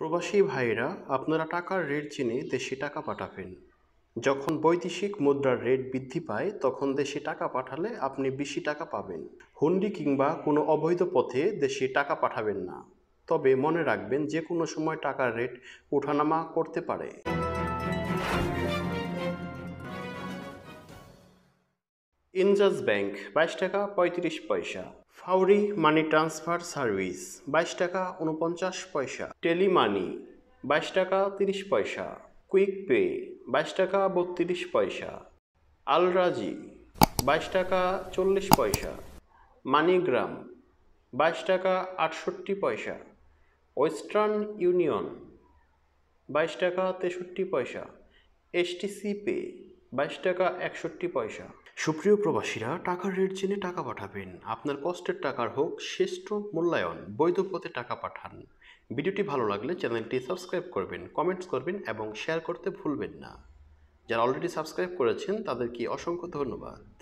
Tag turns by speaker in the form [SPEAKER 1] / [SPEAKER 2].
[SPEAKER 1] প্রবাসী ভাইরা আপনারা টাকার রেট চিনে দেশে টাকা পাঠাবেন যখন বৈদেশিক মুদ্রার রেট বৃদ্ধি পায় তখন দেশে টাকা পাঠালে আপনি বেশি টাকা পাবেন হুন্ডি কিংবা কোনো অবৈধ পথে দেশে টাকা পাঠাবেন না তবে মনে রাখবেন যে কোনো সময় টাকার রেট ওঠানামা করতে পারে ইনজাস ব্যাংক বাইশ টাকা পঁয়ত্রিশ পয়সা ফাউরি মানি ট্রান্সফার সার্ভিস বাইশ টাকা উনপঞ্চাশ পয়সা টেলিমানি বাইশ টাকা তিরিশ পয়সা কুইক পে বাইশ টাকা বত্রিশ পয়সা আলরাজি বাইশ টাকা চল্লিশ পয়সা মানিগ্রাম বাইশ টাকা আটষট্টি পয়সা ওয়েস্টার্ন ইউনিয়ন বাইশ টাকা তেষট্টি পয়সা এসটিসি পে বাইশ টাকা একষট্টি পয়সা সুপ্রিয় প্রবাসীরা টাকার রেট জেনে টাকা পাঠাবেন আপনার কষ্টের টাকার হোক শ্রেষ্ঠ মূল্যায়ন বৈধ পথে টাকা পাঠান ভিডিওটি ভালো লাগলে চ্যানেলটি সাবস্ক্রাইব করবেন কমেন্টস করবেন এবং শেয়ার করতে ভুলবেন না যারা অলরেডি সাবস্ক্রাইব করেছেন তাদেরকে অসংখ্য ধন্যবাদ